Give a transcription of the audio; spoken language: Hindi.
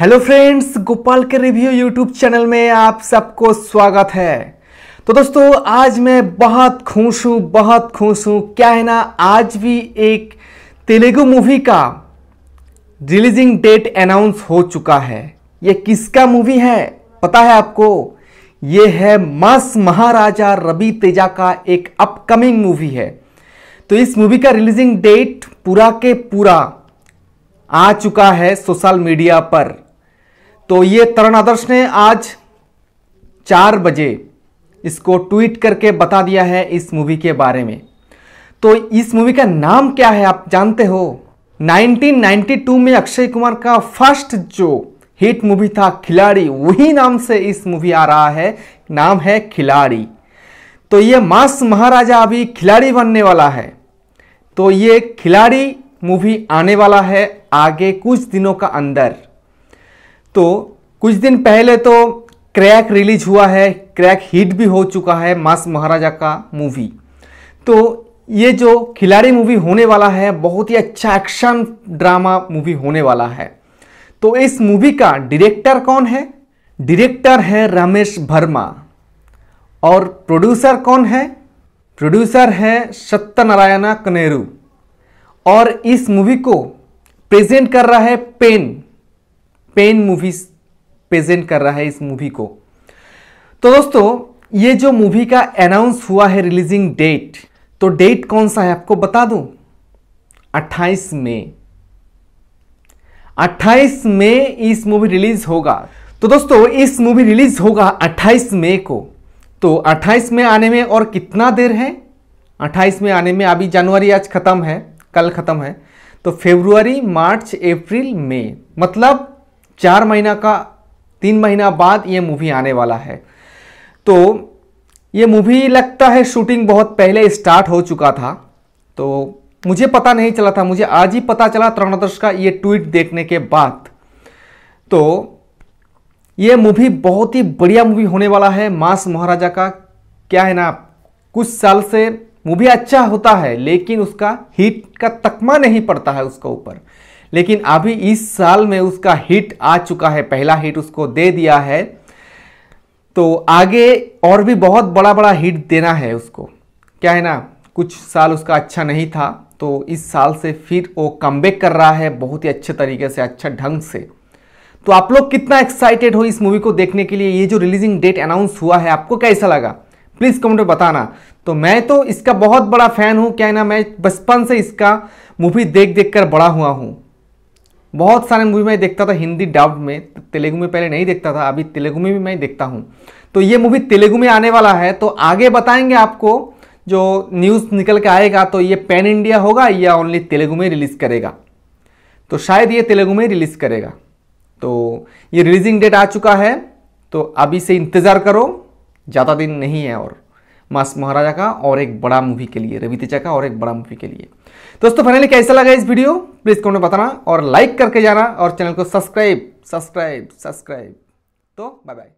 हेलो फ्रेंड्स गोपाल के रिव्यू यूट्यूब चैनल में आप सबको स्वागत है तो दोस्तों आज मैं बहुत खुश हूँ बहुत खुश हूँ क्या है ना आज भी एक तेलुगु मूवी का रिलीजिंग डेट अनाउंस हो चुका है ये किसका मूवी है पता है आपको ये है मस महाराजा रवि तेजा का एक अपकमिंग मूवी है तो इस मूवी का रिलीजिंग डेट पूरा के पूरा आ चुका है सोशल मीडिया पर तो ये तरण आदर्श ने आज चार बजे इसको ट्वीट करके बता दिया है इस मूवी के बारे में तो इस मूवी का नाम क्या है आप जानते हो 1992 में अक्षय कुमार का फर्स्ट जो हिट मूवी था खिलाड़ी वही नाम से इस मूवी आ रहा है नाम है खिलाड़ी तो ये मास महाराजा अभी खिलाड़ी बनने वाला है तो ये खिलाड़ी मूवी आने वाला है आगे कुछ दिनों का अंदर तो कुछ दिन पहले तो क्रैक रिलीज हुआ है क्रैक हिट भी हो चुका है मास महाराजा का मूवी तो ये जो खिलाड़ी मूवी होने वाला है बहुत ही अच्छा एक्शन ड्रामा मूवी होने वाला है तो इस मूवी का डायरेक्टर कौन है डायरेक्टर है रमेश वर्मा और प्रोड्यूसर कौन है प्रोड्यूसर है सत्यनारायणा कनेरू और इस मूवी को प्रेजेंट कर रहा है पेन पेन मूवीज प्रेजेंट कर रहा है इस मूवी को तो दोस्तों ये जो मूवी का अनाउंस हुआ है रिलीजिंग डेट तो डेट कौन सा है आपको बता दूं 28 मई 28 मई इस मूवी रिलीज होगा तो दोस्तों इस मूवी रिलीज होगा 28 मई को तो 28 मई आने में और कितना देर है 28 मई आने में अभी जनवरी आज खत्म है कल खत्म है तो फेब्रुवरी मार्च अप्रैल मई मतलब चार महीना का तीन महीना बाद ये मूवी आने वाला है तो ये मूवी लगता है शूटिंग बहुत पहले स्टार्ट हो चुका था तो मुझे पता नहीं चला था मुझे आज ही पता चला त्रणदर्श का ये ट्वीट देखने के बाद तो ये मूवी बहुत ही बढ़िया मूवी होने वाला है मांस महाराजा का क्या है ना कुछ साल से मूवी अच्छा होता है लेकिन उसका हिट का तकमा नहीं पड़ता है उसका ऊपर लेकिन अभी इस साल में उसका हिट आ चुका है पहला हिट उसको दे दिया है तो आगे और भी बहुत बड़ा बड़ा हिट देना है उसको क्या है ना कुछ साल उसका अच्छा नहीं था तो इस साल से फिर वो कम कर रहा है बहुत ही अच्छे तरीके से अच्छा ढंग से तो आप लोग कितना एक्साइटेड हो इस मूवी को देखने के लिए ये जो रिलीजिंग डेट अनाउंस हुआ है आपको कैसा लगा प्लीज़ कमेंट में बताना तो मैं तो इसका बहुत बड़ा फ़ैन हूँ क्या है ना मैं बचपन से इसका मूवी देख देख कर बड़ा हुआ हूँ बहुत सारे मूवी मैं देखता था हिंदी डब में तेलुगु में पहले नहीं देखता था अभी तेलुगु में भी मैं देखता हूँ तो ये मूवी तेलुगु में आने वाला है तो आगे बताएंगे आपको जो न्यूज़ निकल के आएगा तो ये पैन इंडिया होगा या ओनली तेलुगु में रिलीज़ करेगा तो शायद ये तेलुगु में रिलीज़ करेगा तो ये रिलीजिंग डेट आ चुका है तो अभी से इंतज़ार करो ज़्यादा दिन नहीं है और मास महाराजा का और एक बड़ा मूवी के लिए रवि तेजा का और एक बड़ा मूवी के लिए दोस्तों फाइनली कैसा लगा इस वीडियो प्लीज़ कमेंट बताना और लाइक करके जाना और चैनल को सब्सक्राइब सब्सक्राइब सब्सक्राइब तो बाय बाय